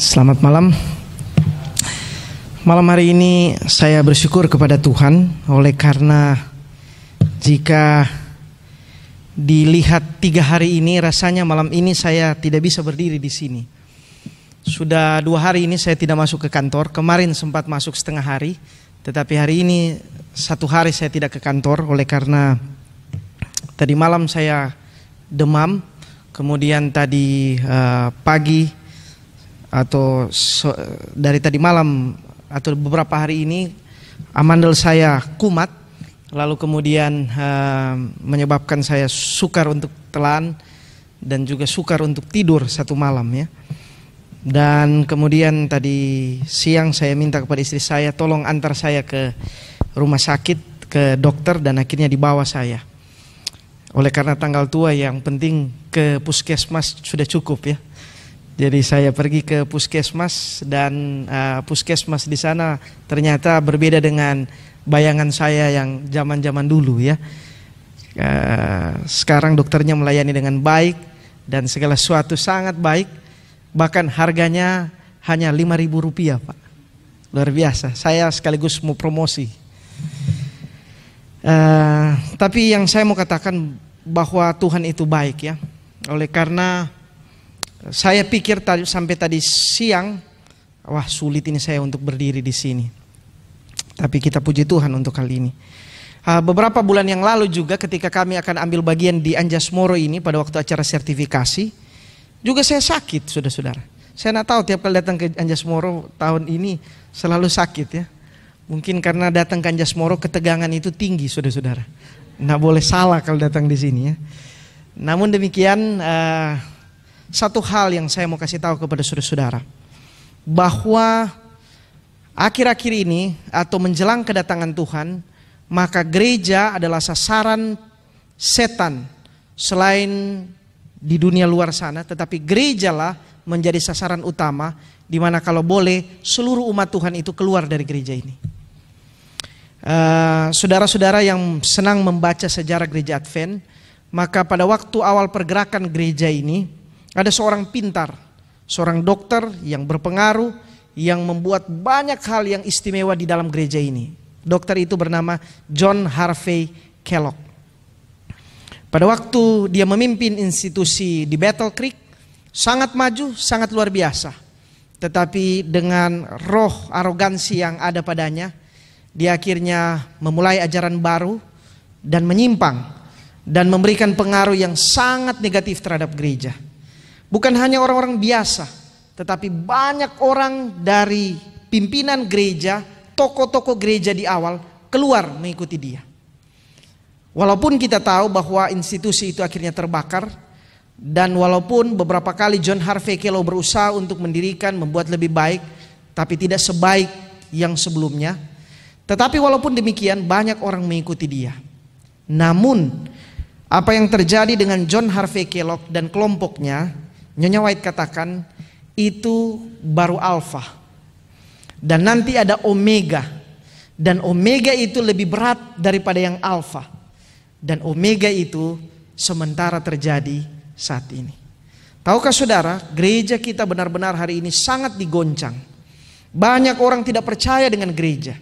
Selamat malam. Malam hari ini saya bersyukur kepada Tuhan oleh karena jika dilihat tiga hari ini rasanya malam ini saya tidak bisa berdiri di sini. Sudah dua hari ini saya tidak masuk ke kantor. Kemarin sempat masuk setengah hari, tetapi hari ini satu hari saya tidak ke kantor oleh karena tadi malam saya demam, kemudian tadi uh, pagi atau so, dari tadi malam atau beberapa hari ini amandel saya kumat lalu kemudian uh, menyebabkan saya sukar untuk telan dan juga sukar untuk tidur satu malam ya. Dan kemudian tadi siang saya minta kepada istri saya tolong antar saya ke rumah sakit ke dokter dan akhirnya dibawa saya. Oleh karena tanggal tua yang penting ke puskesmas sudah cukup ya. Jadi saya pergi ke puskesmas dan uh, puskesmas di sana ternyata berbeda dengan bayangan saya yang zaman-zaman dulu ya. Uh, sekarang dokternya melayani dengan baik dan segala sesuatu sangat baik. Bahkan harganya hanya 5.000 rupiah Pak. Luar biasa, saya sekaligus mau promosi. Uh, tapi yang saya mau katakan bahwa Tuhan itu baik ya. Oleh karena saya pikir tadi, sampai tadi siang, wah sulit ini saya untuk berdiri di sini. Tapi kita puji Tuhan untuk kali ini. Ah, beberapa bulan yang lalu juga ketika kami akan ambil bagian di Anjas Moro ini pada waktu acara sertifikasi, juga saya sakit, saudara-saudara. Saya nak tahu tiap kali datang ke Anjas Moro tahun ini selalu sakit ya. Mungkin karena datang ke Anjas Moro ketegangan itu tinggi, saudara-saudara. Nggak boleh salah kalau datang di sini ya. Namun demikian, uh, satu hal yang saya mau kasih tahu kepada saudara-saudara bahwa akhir-akhir ini atau menjelang kedatangan Tuhan, maka gereja adalah sasaran setan selain di dunia luar sana, tetapi gerejalah menjadi sasaran utama di mana kalau boleh seluruh umat Tuhan itu keluar dari gereja ini. Eh, saudara-saudara uh, yang senang membaca sejarah gereja Advent, maka pada waktu awal pergerakan gereja ini, ada seorang pintar, seorang dokter yang berpengaruh, yang membuat banyak hal yang istimewa di dalam gereja ini. Dokter itu bernama John Harvey Kellogg. Pada waktu dia memimpin institusi di Battle Creek, sangat maju, sangat luar biasa. Tetapi dengan roh arogansi yang ada padanya, dia akhirnya memulai ajaran baru dan menyimpang dan memberikan pengaruh yang sangat negatif terhadap gereja. Bukan hanya orang-orang biasa, tetapi banyak orang dari pimpinan gereja, tokoh-tokoh gereja di awal keluar mengikuti dia. Walaupun kita tahu bahwa institusi itu akhirnya terbakar dan walaupun beberapa kali John Harvey Kellogg berusaha untuk mendirikan membuat lebih baik tapi tidak sebaik yang sebelumnya. Tetapi walaupun demikian banyak orang mengikuti dia. Namun apa yang terjadi dengan John Harvey Kellogg dan kelompoknya Nyonya White katakan itu baru alfa. Dan nanti ada omega. Dan omega itu lebih berat daripada yang alfa. Dan omega itu sementara terjadi saat ini. Tahukah saudara, gereja kita benar-benar hari ini sangat digoncang. Banyak orang tidak percaya dengan gereja.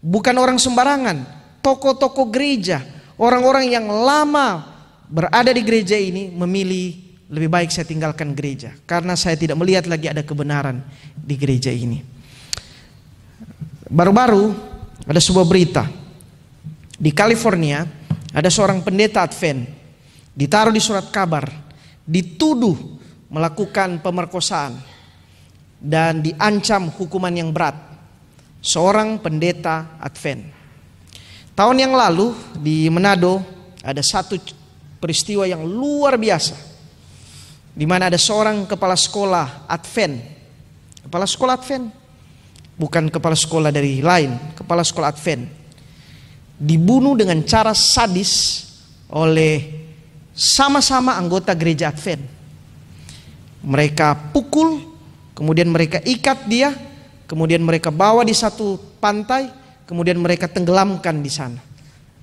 Bukan orang sembarangan, toko-toko gereja, orang-orang yang lama berada di gereja ini memilih lebih baik saya tinggalkan gereja karena saya tidak melihat lagi ada kebenaran di gereja ini. Baru-baru ada sebuah berita di California ada seorang pendeta Advent ditaruh di surat kabar dituduh melakukan pemerkosaan dan diancam hukuman yang berat. Seorang pendeta Advent. Tahun yang lalu di Manado ada satu peristiwa yang luar biasa di mana ada seorang kepala sekolah Advent. Kepala sekolah Advent bukan kepala sekolah dari lain, kepala sekolah Advent. Dibunuh dengan cara sadis oleh sama-sama anggota gereja Advent. Mereka pukul, kemudian mereka ikat dia, kemudian mereka bawa di satu pantai, kemudian mereka tenggelamkan di sana.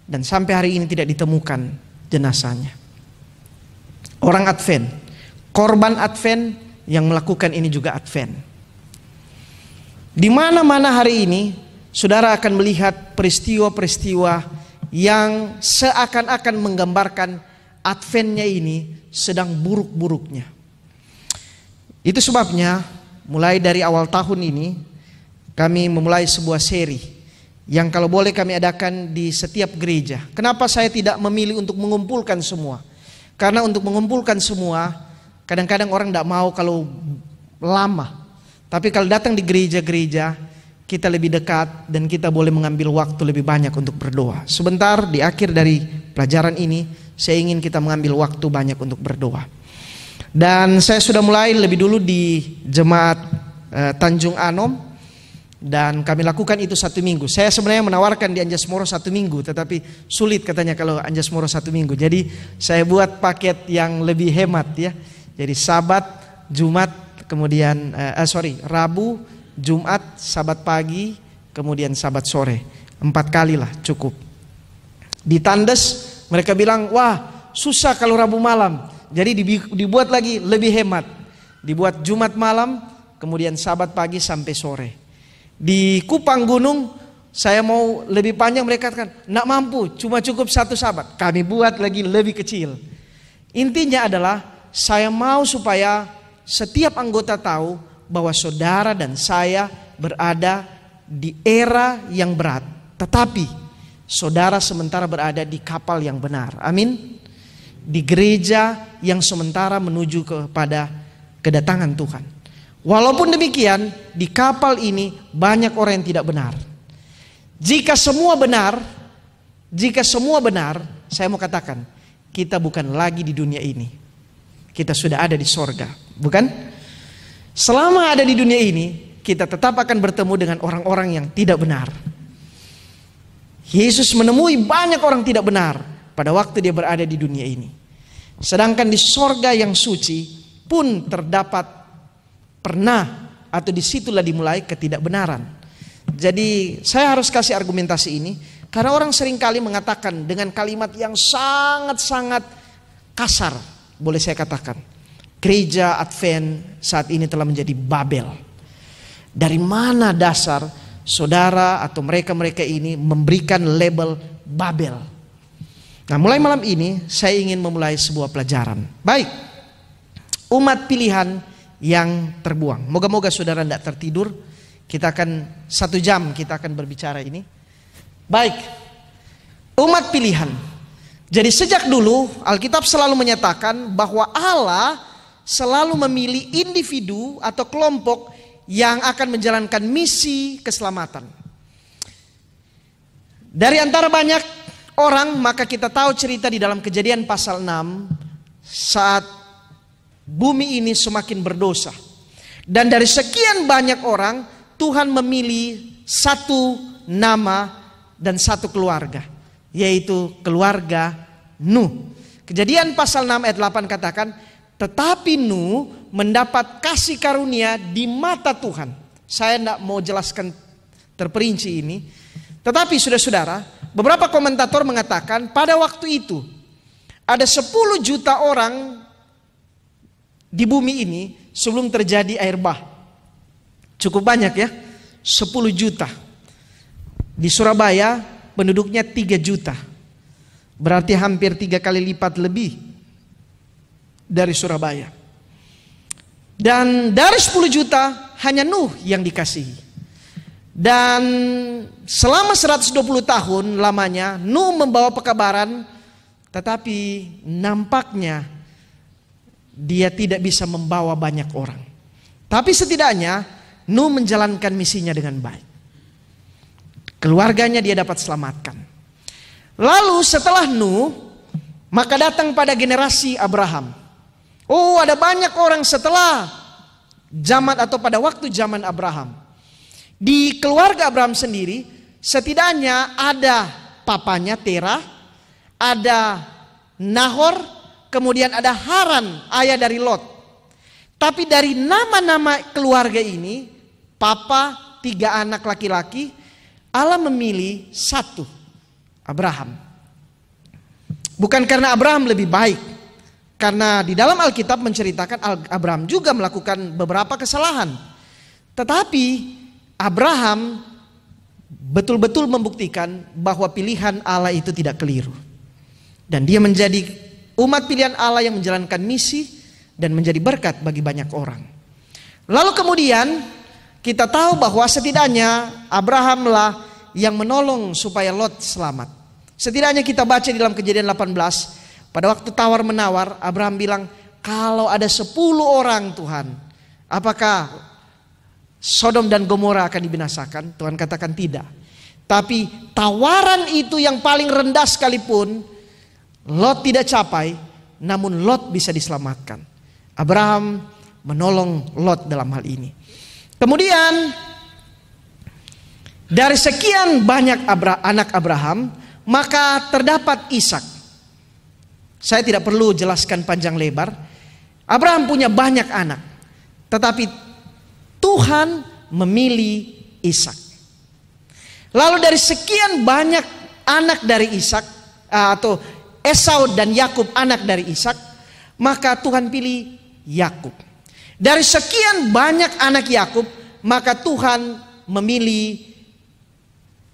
Dan sampai hari ini tidak ditemukan jenazahnya. Orang Advent korban Advent yang melakukan ini juga Advent. Di mana-mana hari ini, saudara akan melihat peristiwa-peristiwa yang seakan-akan menggambarkan Adventnya ini sedang buruk-buruknya. Itu sebabnya mulai dari awal tahun ini kami memulai sebuah seri yang kalau boleh kami adakan di setiap gereja. Kenapa saya tidak memilih untuk mengumpulkan semua? Karena untuk mengumpulkan semua Kadang-kadang orang tidak mau kalau lama. Tapi kalau datang di gereja-gereja, kita lebih dekat dan kita boleh mengambil waktu lebih banyak untuk berdoa. Sebentar di akhir dari pelajaran ini, saya ingin kita mengambil waktu banyak untuk berdoa. Dan saya sudah mulai lebih dulu di jemaat eh, Tanjung Anom dan kami lakukan itu satu minggu. Saya sebenarnya menawarkan di Anjas Moro satu minggu, tetapi sulit katanya kalau Anjas Moro satu minggu. Jadi saya buat paket yang lebih hemat ya jadi Sabat, Jumat, kemudian eh, eh, sorry Rabu, Jumat, Sabat pagi, kemudian Sabat sore. Empat kali lah cukup. Di Tandes mereka bilang wah susah kalau Rabu malam. Jadi dibuat lagi lebih hemat. Dibuat Jumat malam, kemudian Sabat pagi sampai sore. Di Kupang Gunung saya mau lebih panjang mereka katakan nak mampu cuma cukup satu Sabat kami buat lagi lebih kecil intinya adalah saya mau supaya setiap anggota tahu bahwa saudara dan saya berada di era yang berat, tetapi saudara sementara berada di kapal yang benar. Amin. Di gereja yang sementara menuju kepada kedatangan Tuhan. Walaupun demikian, di kapal ini banyak orang yang tidak benar. Jika semua benar, jika semua benar, saya mau katakan, kita bukan lagi di dunia ini, kita sudah ada di sorga, bukan? Selama ada di dunia ini, kita tetap akan bertemu dengan orang-orang yang tidak benar. Yesus menemui banyak orang tidak benar pada waktu dia berada di dunia ini. Sedangkan di sorga yang suci pun terdapat pernah atau disitulah dimulai ketidakbenaran. Jadi saya harus kasih argumentasi ini karena orang seringkali mengatakan dengan kalimat yang sangat-sangat kasar boleh saya katakan, gereja Advent saat ini telah menjadi Babel. Dari mana dasar saudara atau mereka-mereka ini memberikan label Babel? Nah, mulai malam ini saya ingin memulai sebuah pelajaran. Baik. Umat pilihan yang terbuang. Moga-moga saudara tidak tertidur. Kita akan satu jam kita akan berbicara ini. Baik. Umat pilihan jadi sejak dulu Alkitab selalu menyatakan bahwa Allah selalu memilih individu atau kelompok yang akan menjalankan misi keselamatan. Dari antara banyak orang maka kita tahu cerita di dalam kejadian pasal 6 saat bumi ini semakin berdosa. Dan dari sekian banyak orang Tuhan memilih satu nama dan satu keluarga yaitu keluarga Nuh. Kejadian pasal 6 ayat 8 katakan, tetapi Nuh mendapat kasih karunia di mata Tuhan. Saya tidak mau jelaskan terperinci ini. Tetapi sudah saudara beberapa komentator mengatakan pada waktu itu ada 10 juta orang di bumi ini sebelum terjadi air bah. Cukup banyak ya, 10 juta. Di Surabaya penduduknya 3 juta. Berarti hampir tiga kali lipat lebih dari Surabaya. Dan dari 10 juta hanya Nuh yang dikasihi. Dan selama 120 tahun lamanya Nuh membawa pekabaran tetapi nampaknya dia tidak bisa membawa banyak orang. Tapi setidaknya Nuh menjalankan misinya dengan baik. Keluarganya dia dapat selamatkan. Lalu setelah Nuh, maka datang pada generasi Abraham. Oh, ada banyak orang setelah zaman atau pada waktu zaman Abraham. Di keluarga Abraham sendiri, setidaknya ada papanya Terah, ada Nahor, kemudian ada Haran, ayah dari Lot. Tapi dari nama-nama keluarga ini, papa tiga anak laki-laki, Allah memilih satu Abraham. Bukan karena Abraham lebih baik, karena di dalam Alkitab menceritakan Abraham juga melakukan beberapa kesalahan. Tetapi Abraham betul-betul membuktikan bahwa pilihan Allah itu tidak keliru. Dan dia menjadi umat pilihan Allah yang menjalankan misi dan menjadi berkat bagi banyak orang. Lalu kemudian kita tahu bahwa setidaknya Abrahamlah yang menolong supaya Lot selamat. Setidaknya kita baca di dalam kejadian 18, pada waktu tawar menawar Abraham bilang, kalau ada 10 orang Tuhan, apakah Sodom dan Gomora akan dibinasakan? Tuhan katakan tidak. Tapi tawaran itu yang paling rendah sekalipun Lot tidak capai, namun Lot bisa diselamatkan. Abraham menolong Lot dalam hal ini. Kemudian dari sekian banyak Abra anak Abraham, maka terdapat Ishak. Saya tidak perlu jelaskan panjang lebar. Abraham punya banyak anak, tetapi Tuhan memilih Ishak. Lalu dari sekian banyak anak dari Ishak eh, atau Esau dan Yakub anak dari Ishak, maka Tuhan pilih Yakub. Dari sekian banyak anak Yakub, maka Tuhan memilih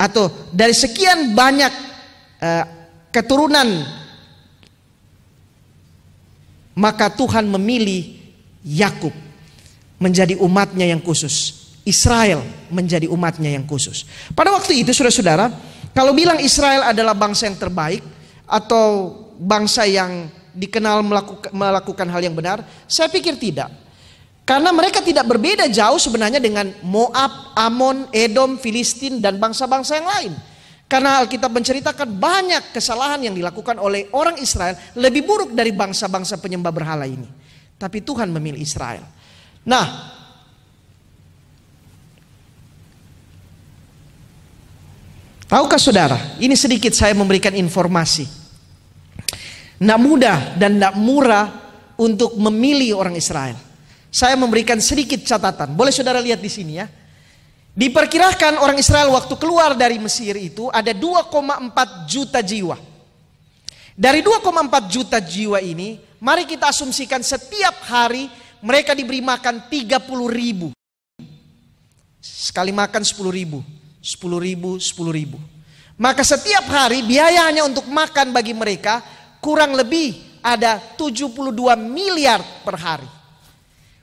atau dari sekian banyak uh, keturunan maka Tuhan memilih Yakub menjadi umatnya yang khusus. Israel menjadi umatnya yang khusus. Pada waktu itu saudara-saudara, kalau bilang Israel adalah bangsa yang terbaik atau bangsa yang dikenal melakukan hal yang benar, saya pikir tidak. Karena mereka tidak berbeda jauh sebenarnya dengan Moab, Amon, Edom, Filistin, dan bangsa-bangsa yang lain. Karena Alkitab menceritakan banyak kesalahan yang dilakukan oleh orang Israel lebih buruk dari bangsa-bangsa penyembah berhala ini. Tapi Tuhan memilih Israel. Nah, tahukah saudara, ini sedikit saya memberikan informasi. Tidak mudah dan tidak murah untuk memilih orang Israel. Saya memberikan sedikit catatan. Boleh saudara lihat di sini ya. Diperkirakan orang Israel waktu keluar dari Mesir itu ada 2,4 juta jiwa. Dari 2,4 juta jiwa ini, mari kita asumsikan setiap hari mereka diberi makan 30 ribu. Sekali makan 10 ribu, 10 ribu, 10 ribu. Maka setiap hari biaya hanya untuk makan bagi mereka kurang lebih ada 72 miliar per hari.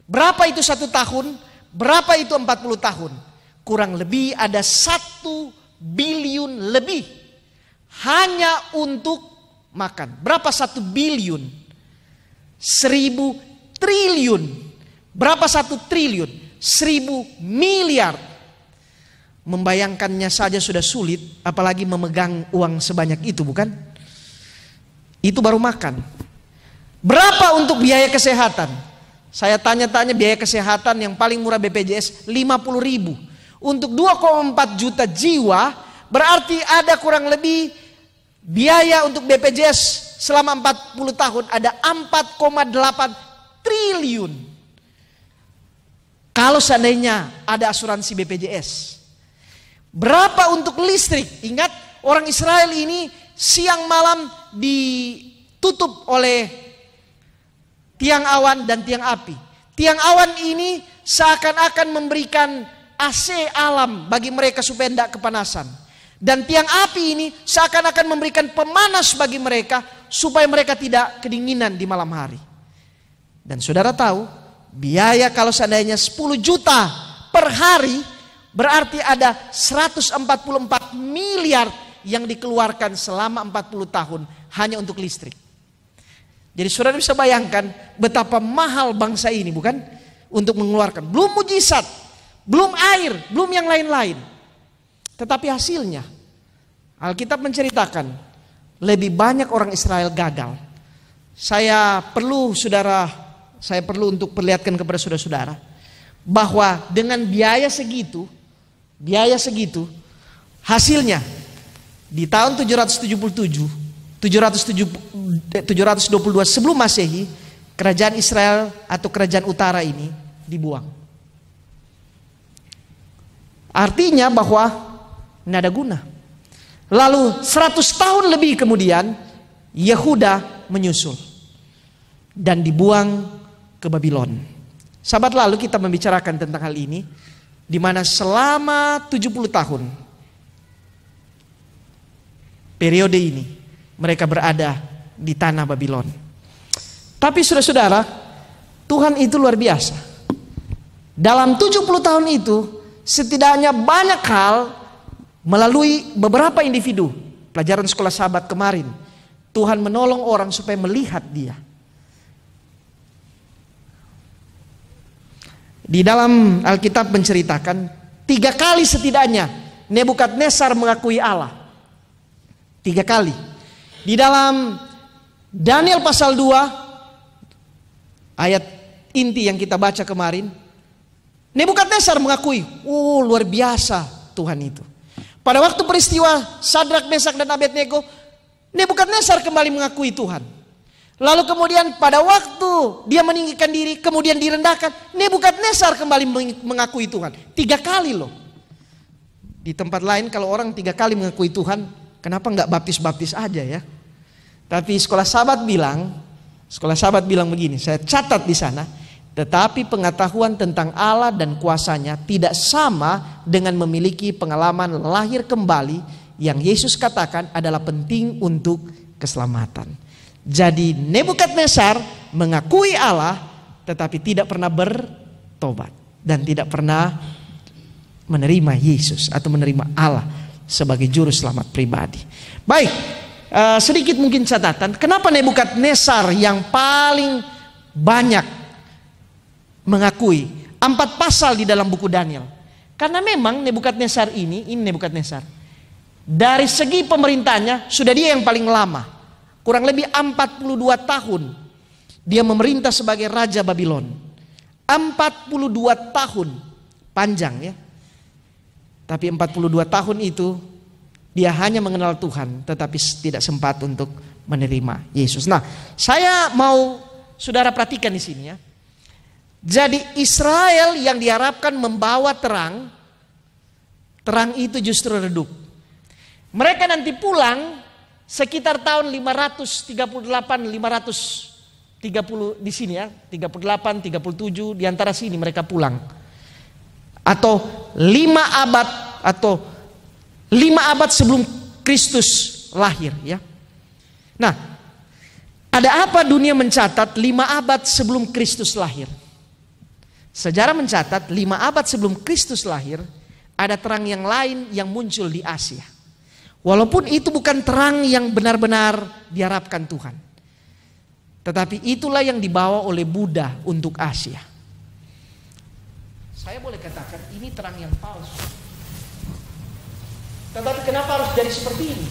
Berapa itu satu tahun? Berapa itu 40 tahun? Kurang lebih ada satu biliun lebih hanya untuk makan. Berapa satu biliun? Seribu triliun. Berapa satu triliun? Seribu miliar. Membayangkannya saja sudah sulit, apalagi memegang uang sebanyak itu, bukan? Itu baru makan. Berapa untuk biaya kesehatan? Saya tanya-tanya biaya kesehatan yang paling murah BPJS 50 ribu. Untuk 2,4 juta jiwa berarti ada kurang lebih biaya untuk BPJS selama 40 tahun ada 4,8 triliun. Kalau seandainya ada asuransi BPJS. Berapa untuk listrik? Ingat orang Israel ini siang malam ditutup oleh tiang awan dan tiang api. Tiang awan ini seakan-akan memberikan AC alam bagi mereka supaya tidak kepanasan. Dan tiang api ini seakan-akan memberikan pemanas bagi mereka supaya mereka tidak kedinginan di malam hari. Dan saudara tahu, biaya kalau seandainya 10 juta per hari berarti ada 144 miliar yang dikeluarkan selama 40 tahun hanya untuk listrik. Jadi saudara bisa bayangkan betapa mahal bangsa ini bukan untuk mengeluarkan. Belum mujizat, belum air, belum yang lain-lain. Tetapi hasilnya Alkitab menceritakan lebih banyak orang Israel gagal. Saya perlu saudara, saya perlu untuk perlihatkan kepada saudara-saudara bahwa dengan biaya segitu, biaya segitu, hasilnya di tahun 777 722 eh, sebelum Masehi, kerajaan Israel atau kerajaan utara ini dibuang. Artinya bahwa nada ada guna. Lalu 100 tahun lebih kemudian Yehuda menyusul dan dibuang ke Babylon. Sahabat lalu kita membicarakan tentang hal ini di mana selama 70 tahun periode ini mereka berada di tanah Babylon. Tapi saudara-saudara, Tuhan itu luar biasa. Dalam 70 tahun itu, setidaknya banyak hal melalui beberapa individu. Pelajaran sekolah sahabat kemarin, Tuhan menolong orang supaya melihat dia. Di dalam Alkitab menceritakan tiga kali setidaknya Nebukadnezar mengakui Allah. Tiga kali. Di dalam Daniel pasal 2 ayat inti yang kita baca kemarin, Nebukadnezar mengakui, "Oh, luar biasa Tuhan itu." Pada waktu peristiwa Sadrak, Mesak dan Abednego, Nebukadnezar kembali mengakui Tuhan. Lalu kemudian pada waktu dia meninggikan diri, kemudian direndahkan, Nebukadnezar kembali mengakui Tuhan. Tiga kali loh. Di tempat lain kalau orang tiga kali mengakui Tuhan, kenapa nggak baptis-baptis aja ya? Tapi sekolah sahabat bilang, sekolah sahabat bilang begini, saya catat di sana, tetapi pengetahuan tentang Allah dan kuasanya tidak sama dengan memiliki pengalaman lahir kembali yang Yesus katakan adalah penting untuk keselamatan. Jadi Nebukadnezar mengakui Allah tetapi tidak pernah bertobat dan tidak pernah menerima Yesus atau menerima Allah sebagai juru selamat pribadi. Baik, Eh, sedikit mungkin catatan. Kenapa Nebukadnezar yang paling banyak mengakui empat pasal di dalam buku Daniel? Karena memang Nebukadnezar ini, ini Nebukadnezar. Dari segi pemerintahnya sudah dia yang paling lama. Kurang lebih 42 tahun dia memerintah sebagai raja Babylon. 42 tahun panjang ya. Tapi 42 tahun itu dia hanya mengenal Tuhan tetapi tidak sempat untuk menerima Yesus. Nah, saya mau saudara perhatikan di sini ya. Jadi Israel yang diharapkan membawa terang, terang itu justru redup. Mereka nanti pulang sekitar tahun 538 530 di sini ya, 38 37 di antara sini mereka pulang. Atau 5 abad atau lima abad sebelum Kristus lahir ya. Nah, ada apa dunia mencatat lima abad sebelum Kristus lahir? Sejarah mencatat lima abad sebelum Kristus lahir ada terang yang lain yang muncul di Asia. Walaupun itu bukan terang yang benar-benar diharapkan Tuhan. Tetapi itulah yang dibawa oleh Buddha untuk Asia. Saya boleh katakan ini terang yang palsu. Tetapi kenapa harus jadi seperti ini?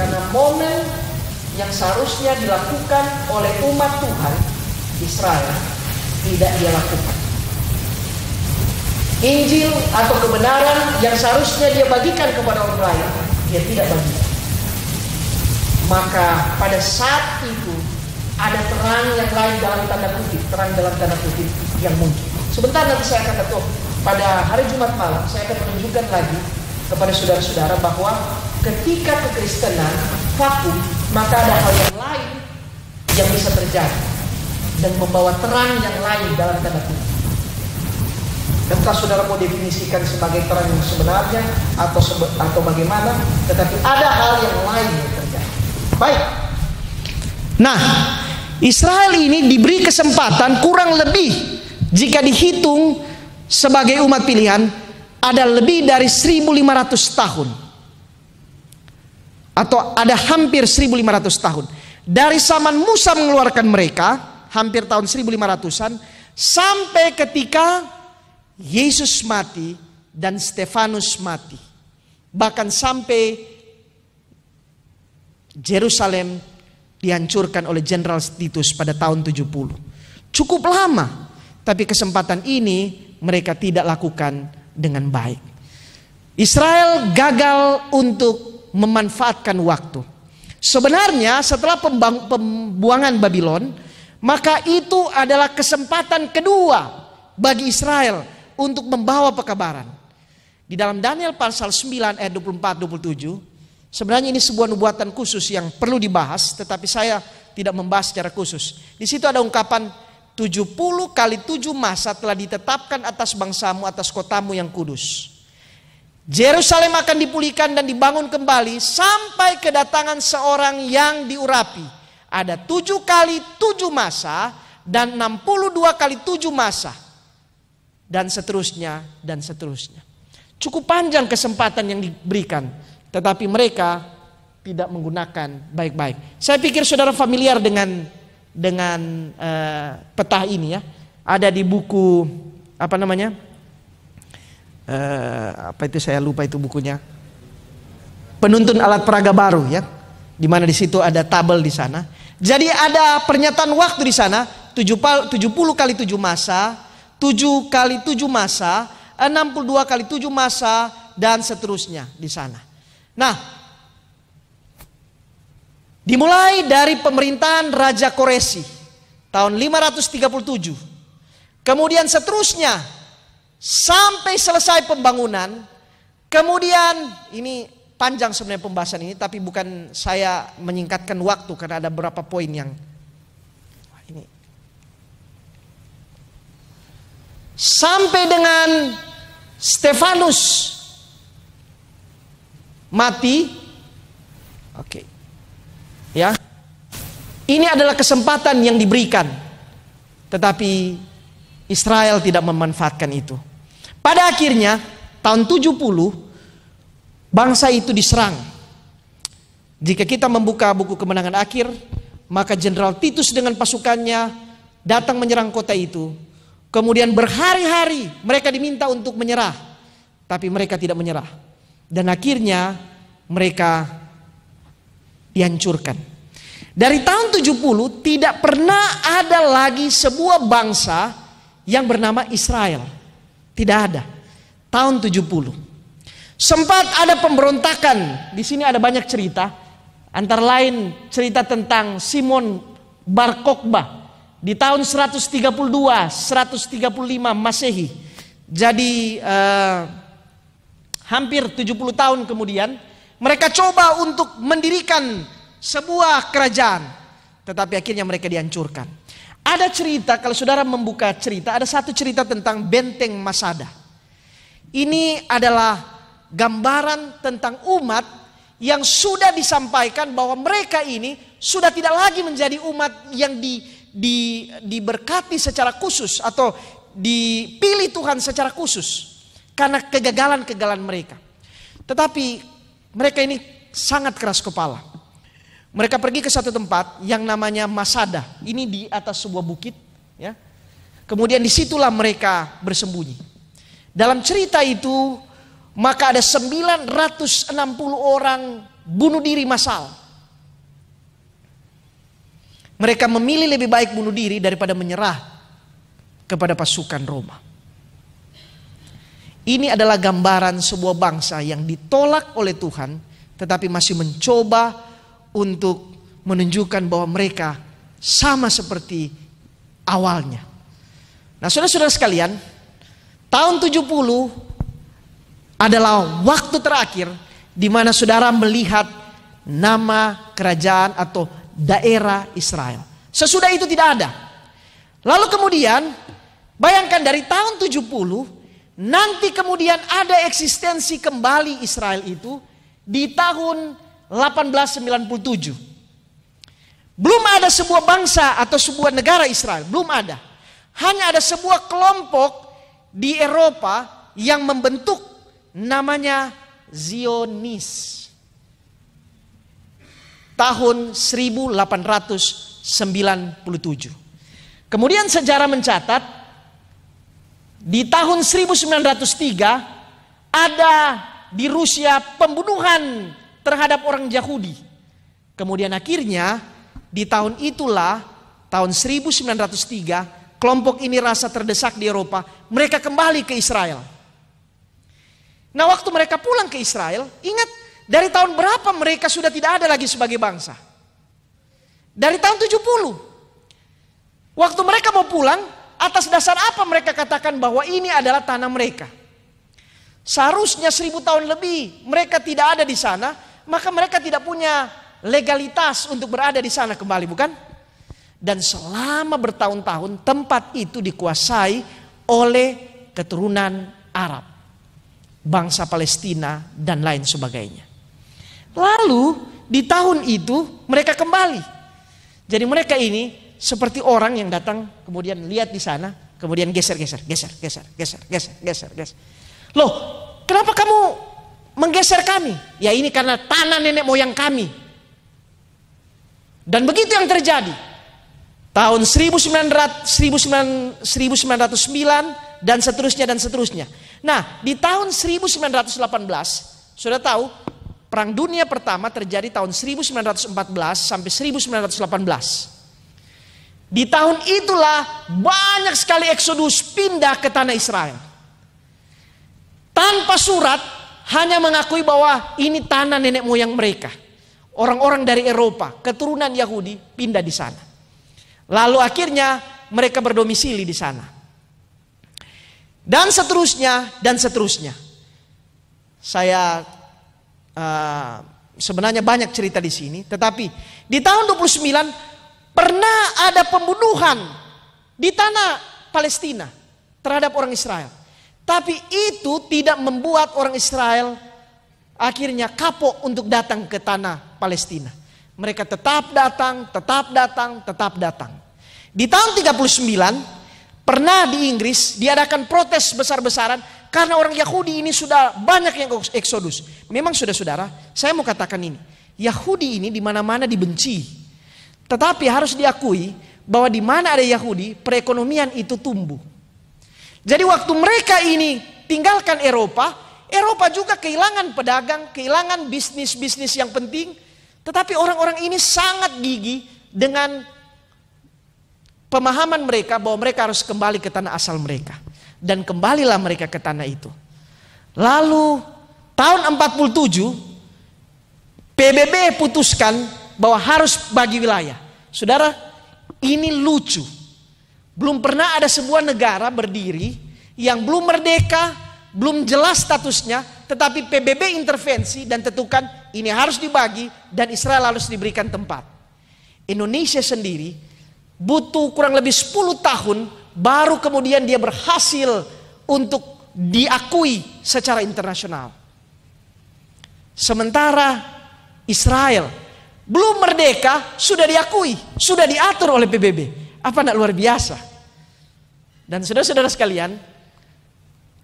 Karena momen yang seharusnya dilakukan oleh umat Tuhan Israel tidak dia lakukan. Injil atau kebenaran yang seharusnya dia bagikan kepada orang lain, dia tidak bagikan. Maka pada saat itu ada terang yang lain dalam tanda kutip, terang dalam tanda kutip yang muncul. Sebentar nanti saya akan tutup pada hari Jumat malam saya akan menunjukkan lagi kepada saudara-saudara bahwa ketika kekristenan vakum, maka ada hal yang lain yang bisa terjadi dan membawa terang yang lain dalam tanda kutip. Dan entah saudara mau definisikan sebagai terang yang sebenarnya atau sebe atau bagaimana, tetapi ada hal yang lain yang terjadi. Baik. Nah, Israel ini diberi kesempatan kurang lebih jika dihitung sebagai umat pilihan ada lebih dari 1500 tahun atau ada hampir 1500 tahun dari zaman Musa mengeluarkan mereka hampir tahun 1500-an sampai ketika Yesus mati dan Stefanus mati bahkan sampai Jerusalem dihancurkan oleh Jenderal Titus pada tahun 70 cukup lama tapi kesempatan ini mereka tidak lakukan dengan baik. Israel gagal untuk memanfaatkan waktu. Sebenarnya setelah pembuangan Babylon, maka itu adalah kesempatan kedua bagi Israel untuk membawa pekabaran. Di dalam Daniel pasal 9 ayat 24 27, sebenarnya ini sebuah nubuatan khusus yang perlu dibahas tetapi saya tidak membahas secara khusus. Di situ ada ungkapan 70 kali 7 masa telah ditetapkan atas bangsamu, atas kotamu yang kudus. Jerusalem akan dipulihkan dan dibangun kembali sampai kedatangan seorang yang diurapi. Ada tujuh kali tujuh masa dan 62 kali tujuh masa. Dan seterusnya, dan seterusnya. Cukup panjang kesempatan yang diberikan. Tetapi mereka tidak menggunakan baik-baik. Saya pikir saudara familiar dengan dengan eh, peta ini ya. Ada di buku apa namanya? Eh, apa itu saya lupa itu bukunya. Penuntun alat peraga baru ya. Di mana di situ ada tabel di sana. Jadi ada pernyataan waktu di sana 70 kali 7 masa, 7 kali 7 masa, 62 kali 7 masa dan seterusnya di sana. Nah, Dimulai dari pemerintahan Raja Koresi tahun 537. Kemudian seterusnya sampai selesai pembangunan. Kemudian ini panjang sebenarnya pembahasan ini tapi bukan saya menyingkatkan waktu karena ada beberapa poin yang ini. Sampai dengan Stefanus mati. Oke. Okay. Ya. Ini adalah kesempatan yang diberikan. Tetapi Israel tidak memanfaatkan itu. Pada akhirnya tahun 70 bangsa itu diserang. Jika kita membuka buku kemenangan akhir, maka Jenderal Titus dengan pasukannya datang menyerang kota itu. Kemudian berhari-hari mereka diminta untuk menyerah, tapi mereka tidak menyerah. Dan akhirnya mereka dihancurkan. Dari tahun 70 tidak pernah ada lagi sebuah bangsa yang bernama Israel. Tidak ada. Tahun 70. Sempat ada pemberontakan. Di sini ada banyak cerita. Antara lain cerita tentang Simon Bar Kokba di tahun 132 135 Masehi. Jadi eh, hampir 70 tahun kemudian mereka coba untuk mendirikan sebuah kerajaan. Tetapi akhirnya mereka dihancurkan. Ada cerita, kalau saudara membuka cerita, ada satu cerita tentang benteng Masada. Ini adalah gambaran tentang umat yang sudah disampaikan bahwa mereka ini sudah tidak lagi menjadi umat yang di, di, diberkati secara khusus atau dipilih Tuhan secara khusus karena kegagalan-kegagalan mereka. Tetapi mereka ini sangat keras kepala. Mereka pergi ke satu tempat yang namanya Masada. Ini di atas sebuah bukit, ya. Kemudian disitulah mereka bersembunyi. Dalam cerita itu, maka ada 960 orang bunuh diri massal. Mereka memilih lebih baik bunuh diri daripada menyerah kepada pasukan Roma. Ini adalah gambaran sebuah bangsa yang ditolak oleh Tuhan, tetapi masih mencoba untuk menunjukkan bahwa mereka sama seperti awalnya. Nah, saudara-saudara sekalian, tahun 70 adalah waktu terakhir di mana saudara melihat nama kerajaan atau daerah Israel. Sesudah itu tidak ada. Lalu kemudian, bayangkan dari tahun 70 Nanti kemudian ada eksistensi kembali Israel itu di tahun 1897. Belum ada sebuah bangsa atau sebuah negara Israel, belum ada. Hanya ada sebuah kelompok di Eropa yang membentuk namanya Zionis. Tahun 1897. Kemudian sejarah mencatat di tahun 1903 ada di Rusia pembunuhan terhadap orang Yahudi. Kemudian akhirnya di tahun itulah tahun 1903 kelompok ini rasa terdesak di Eropa, mereka kembali ke Israel. Nah, waktu mereka pulang ke Israel, ingat dari tahun berapa mereka sudah tidak ada lagi sebagai bangsa? Dari tahun 70. Waktu mereka mau pulang, Atas dasar apa mereka katakan bahwa ini adalah tanah mereka? Seharusnya seribu tahun lebih mereka tidak ada di sana, maka mereka tidak punya legalitas untuk berada di sana kembali, bukan? Dan selama bertahun-tahun tempat itu dikuasai oleh keturunan Arab, bangsa Palestina dan lain sebagainya. Lalu di tahun itu mereka kembali. Jadi mereka ini seperti orang yang datang kemudian lihat di sana, kemudian geser, geser, geser, geser, geser, geser, geser, geser. Loh, kenapa kamu menggeser kami? Ya ini karena tanah nenek moyang kami. Dan begitu yang terjadi. Tahun 1900, 1909 dan seterusnya dan seterusnya. Nah, di tahun 1918, sudah tahu Perang Dunia Pertama terjadi tahun 1914 sampai 1918. Di tahun itulah banyak sekali eksodus pindah ke tanah Israel. Tanpa surat hanya mengakui bahwa ini tanah nenek moyang mereka. Orang-orang dari Eropa, keturunan Yahudi pindah di sana. Lalu akhirnya mereka berdomisili di sana. Dan seterusnya dan seterusnya. Saya uh, sebenarnya banyak cerita di sini, tetapi di tahun 29 Pernah ada pembunuhan di tanah Palestina terhadap orang Israel. Tapi itu tidak membuat orang Israel akhirnya kapok untuk datang ke tanah Palestina. Mereka tetap datang, tetap datang, tetap datang. Di tahun 39 pernah di Inggris diadakan protes besar-besaran karena orang Yahudi ini sudah banyak yang eksodus. Memang sudah saudara, saya mau katakan ini. Yahudi ini dimana mana dibenci tetapi harus diakui bahwa di mana ada Yahudi, perekonomian itu tumbuh. Jadi waktu mereka ini tinggalkan Eropa, Eropa juga kehilangan pedagang, kehilangan bisnis-bisnis yang penting. Tetapi orang-orang ini sangat gigi dengan pemahaman mereka bahwa mereka harus kembali ke tanah asal mereka. Dan kembalilah mereka ke tanah itu. Lalu tahun 47 PBB putuskan bahwa harus bagi wilayah. Saudara, ini lucu. Belum pernah ada sebuah negara berdiri yang belum merdeka, belum jelas statusnya, tetapi PBB intervensi dan tentukan ini harus dibagi dan Israel harus diberikan tempat. Indonesia sendiri butuh kurang lebih 10 tahun baru kemudian dia berhasil untuk diakui secara internasional. Sementara Israel belum merdeka, sudah diakui, sudah diatur oleh PBB. Apa tidak luar biasa? Dan saudara-saudara sekalian,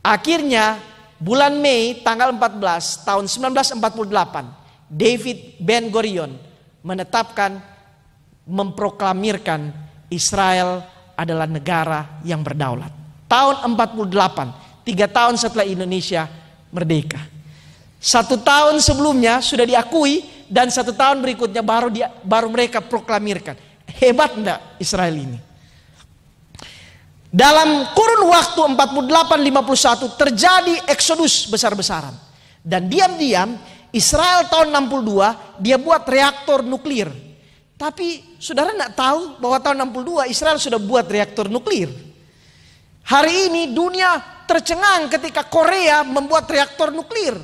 akhirnya bulan Mei tanggal 14 tahun 1948, David Ben Gurion menetapkan memproklamirkan Israel adalah negara yang berdaulat. Tahun 48, tiga tahun setelah Indonesia merdeka. Satu tahun sebelumnya sudah diakui dan satu tahun berikutnya baru dia baru mereka proklamirkan. Hebat enggak Israel ini? Dalam kurun waktu 48-51 terjadi eksodus besar-besaran. Dan diam-diam Israel tahun 62 dia buat reaktor nuklir. Tapi saudara enggak tahu bahwa tahun 62 Israel sudah buat reaktor nuklir. Hari ini dunia tercengang ketika Korea membuat reaktor nuklir.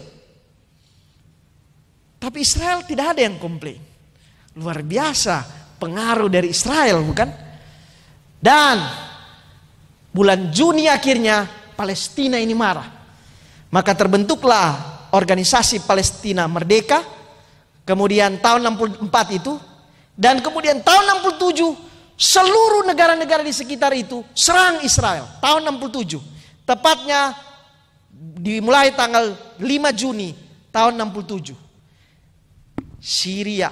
Tapi Israel tidak ada yang komplain. Luar biasa pengaruh dari Israel bukan? Dan bulan Juni akhirnya Palestina ini marah. Maka terbentuklah organisasi Palestina Merdeka. Kemudian tahun 64 itu dan kemudian tahun 67 seluruh negara-negara di sekitar itu serang Israel tahun 67. Tepatnya dimulai tanggal 5 Juni tahun 67. Syria,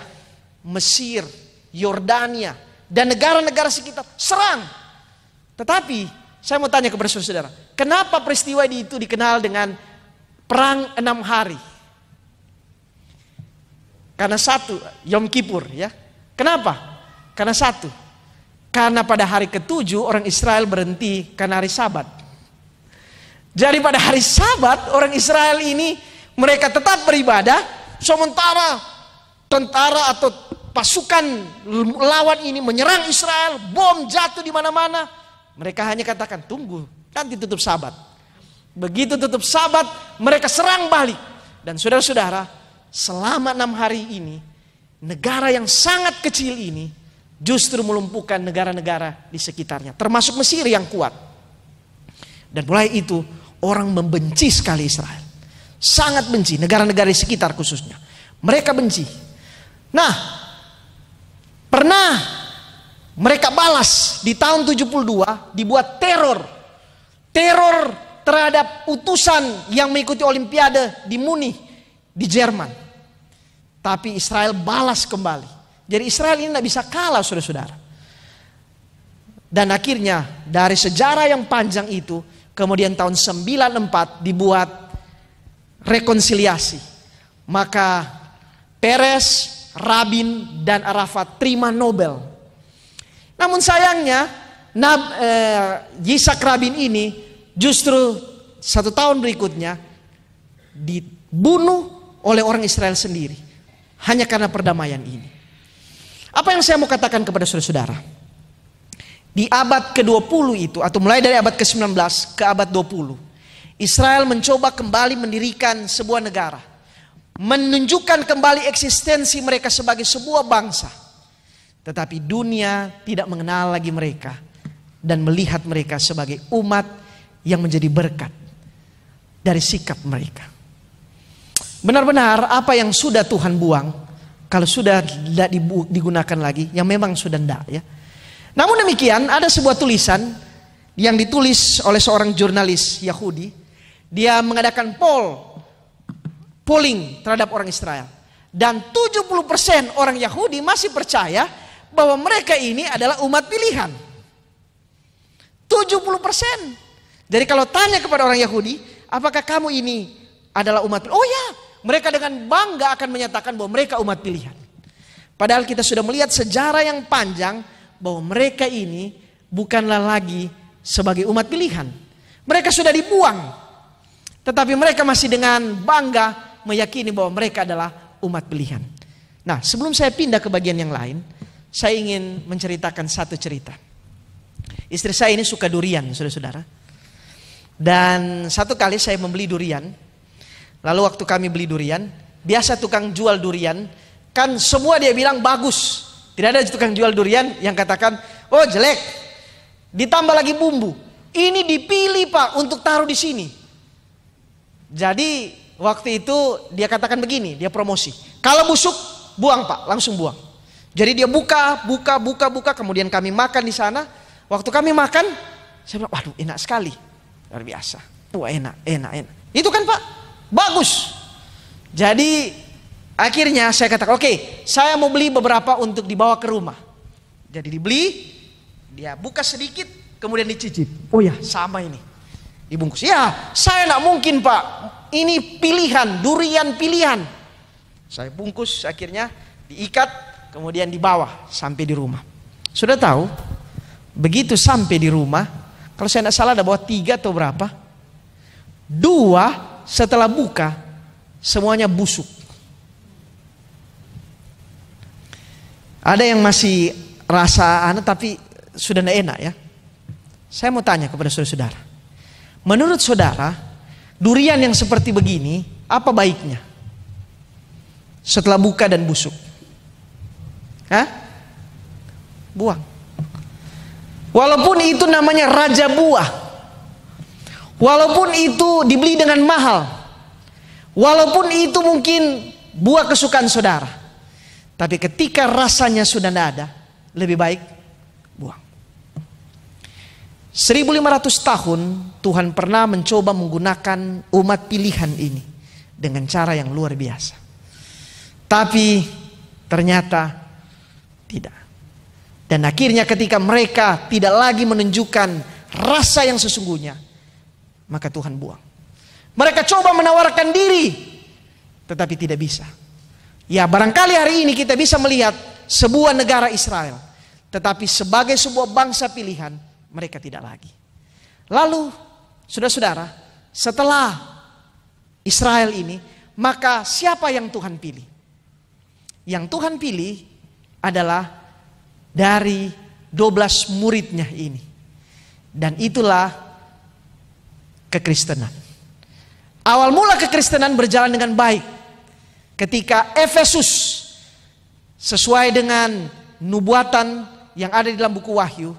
Mesir, Yordania, dan negara-negara sekitar. Serang. Tetapi saya mau tanya kepada saudara, kenapa peristiwa itu dikenal dengan perang enam hari? Karena satu, Yom Kippur ya. Kenapa? Karena satu, karena pada hari ketujuh orang Israel berhenti karena hari sabat. Jadi pada hari sabat orang Israel ini mereka tetap beribadah, sementara tentara atau pasukan lawan ini menyerang Israel, bom jatuh di mana-mana. Mereka hanya katakan, tunggu, nanti tutup sabat. Begitu tutup sabat, mereka serang balik. Dan saudara-saudara, selama enam hari ini, negara yang sangat kecil ini justru melumpuhkan negara-negara di sekitarnya. Termasuk Mesir yang kuat. Dan mulai itu, orang membenci sekali Israel. Sangat benci, negara-negara di sekitar khususnya. Mereka benci, Nah, pernah mereka balas di tahun 72 dibuat teror. Teror terhadap utusan yang mengikuti olimpiade di Munich di Jerman. Tapi Israel balas kembali. Jadi Israel ini tidak bisa kalah saudara-saudara. Dan akhirnya dari sejarah yang panjang itu kemudian tahun 94 dibuat rekonsiliasi. Maka Peres Rabin, dan Arafat terima Nobel. Namun sayangnya, Nab, eh, Yisak Rabin ini justru satu tahun berikutnya dibunuh oleh orang Israel sendiri. Hanya karena perdamaian ini. Apa yang saya mau katakan kepada saudara-saudara? Di abad ke-20 itu, atau mulai dari abad ke-19 ke abad 20, Israel mencoba kembali mendirikan sebuah negara menunjukkan kembali eksistensi mereka sebagai sebuah bangsa. Tetapi dunia tidak mengenal lagi mereka dan melihat mereka sebagai umat yang menjadi berkat dari sikap mereka. Benar-benar apa yang sudah Tuhan buang, kalau sudah tidak digunakan lagi, yang memang sudah tidak ya. Namun demikian ada sebuah tulisan yang ditulis oleh seorang jurnalis Yahudi. Dia mengadakan poll polling terhadap orang Israel. Dan 70% orang Yahudi masih percaya bahwa mereka ini adalah umat pilihan. 70%. Jadi kalau tanya kepada orang Yahudi, apakah kamu ini adalah umat pilihan? Oh ya, mereka dengan bangga akan menyatakan bahwa mereka umat pilihan. Padahal kita sudah melihat sejarah yang panjang bahwa mereka ini bukanlah lagi sebagai umat pilihan. Mereka sudah dibuang. Tetapi mereka masih dengan bangga meyakini bahwa mereka adalah umat pilihan. Nah, sebelum saya pindah ke bagian yang lain, saya ingin menceritakan satu cerita. Istri saya ini suka durian, saudara-saudara. Dan satu kali saya membeli durian. Lalu waktu kami beli durian, biasa tukang jual durian, kan semua dia bilang bagus. Tidak ada tukang jual durian yang katakan, oh jelek. Ditambah lagi bumbu. Ini dipilih pak untuk taruh di sini. Jadi Waktu itu dia katakan begini, dia promosi. Kalau busuk, buang pak, langsung buang. Jadi dia buka, buka, buka, buka. Kemudian kami makan di sana. Waktu kami makan, saya bilang, waduh enak sekali. Luar biasa. Wah enak, enak, enak. Itu kan pak, bagus. Jadi akhirnya saya katakan, oke okay, saya mau beli beberapa untuk dibawa ke rumah. Jadi dibeli, dia buka sedikit, kemudian dicicip. Oh ya sama ini. Dibungkus. Ya saya nak mungkin pak, ini pilihan, durian pilihan. Saya bungkus akhirnya diikat kemudian dibawa sampai di rumah. Sudah tahu? Begitu sampai di rumah, kalau saya tidak salah ada bawa tiga atau berapa. Dua setelah buka semuanya busuk. Ada yang masih rasa aneh tapi sudah tidak enak ya. Saya mau tanya kepada saudara-saudara. Menurut saudara, Durian yang seperti begini, apa baiknya? Setelah buka dan busuk. Hah? Buang. Walaupun itu namanya raja buah. Walaupun itu dibeli dengan mahal. Walaupun itu mungkin buah kesukaan saudara. Tapi ketika rasanya sudah tidak ada, lebih baik buang. 1500 tahun Tuhan pernah mencoba menggunakan umat pilihan ini dengan cara yang luar biasa. Tapi ternyata tidak. Dan akhirnya ketika mereka tidak lagi menunjukkan rasa yang sesungguhnya, maka Tuhan buang. Mereka coba menawarkan diri, tetapi tidak bisa. Ya barangkali hari ini kita bisa melihat sebuah negara Israel. Tetapi sebagai sebuah bangsa pilihan, mereka tidak lagi. Lalu, saudara-saudara, setelah Israel ini, maka siapa yang Tuhan pilih? Yang Tuhan pilih adalah dari 12 muridnya ini. Dan itulah kekristenan. Awal mula kekristenan berjalan dengan baik ketika Efesus sesuai dengan nubuatan yang ada di dalam buku Wahyu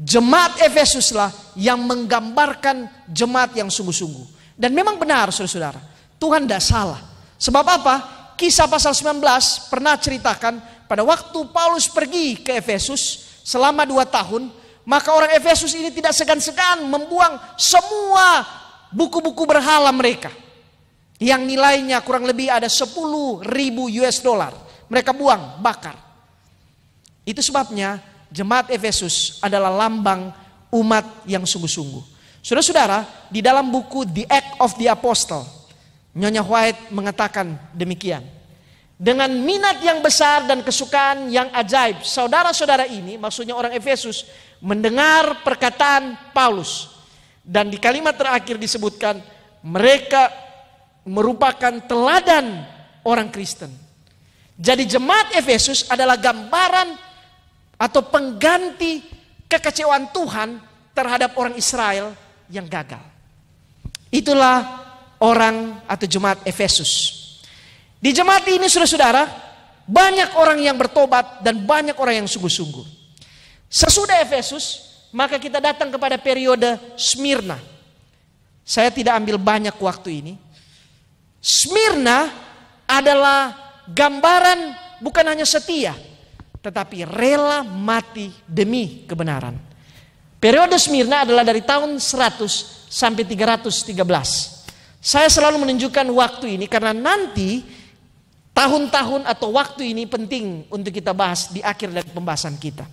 Jemaat Efesuslah yang menggambarkan jemaat yang sungguh-sungguh. Dan memang benar saudara-saudara, Tuhan tidak salah. Sebab apa? Kisah pasal 19 pernah ceritakan pada waktu Paulus pergi ke Efesus selama dua tahun, maka orang Efesus ini tidak segan-segan membuang semua buku-buku berhala mereka. Yang nilainya kurang lebih ada 10 ribu US dollar. Mereka buang, bakar. Itu sebabnya jemaat Efesus adalah lambang umat yang sungguh-sungguh. Saudara-saudara, di dalam buku The Act of the Apostle, Nyonya White mengatakan demikian. Dengan minat yang besar dan kesukaan yang ajaib, saudara-saudara ini, maksudnya orang Efesus, mendengar perkataan Paulus. Dan di kalimat terakhir disebutkan, mereka merupakan teladan orang Kristen. Jadi jemaat Efesus adalah gambaran atau pengganti kekecewaan Tuhan terhadap orang Israel yang gagal. Itulah orang atau jemaat Efesus. Di jemaat ini saudara-saudara, banyak orang yang bertobat dan banyak orang yang sungguh-sungguh. Sesudah Efesus, maka kita datang kepada periode Smyrna. Saya tidak ambil banyak waktu ini. Smyrna adalah gambaran bukan hanya setia, tetapi rela mati demi kebenaran. Periode Smyrna adalah dari tahun 100 sampai 313. Saya selalu menunjukkan waktu ini karena nanti tahun-tahun atau waktu ini penting untuk kita bahas di akhir dari pembahasan kita.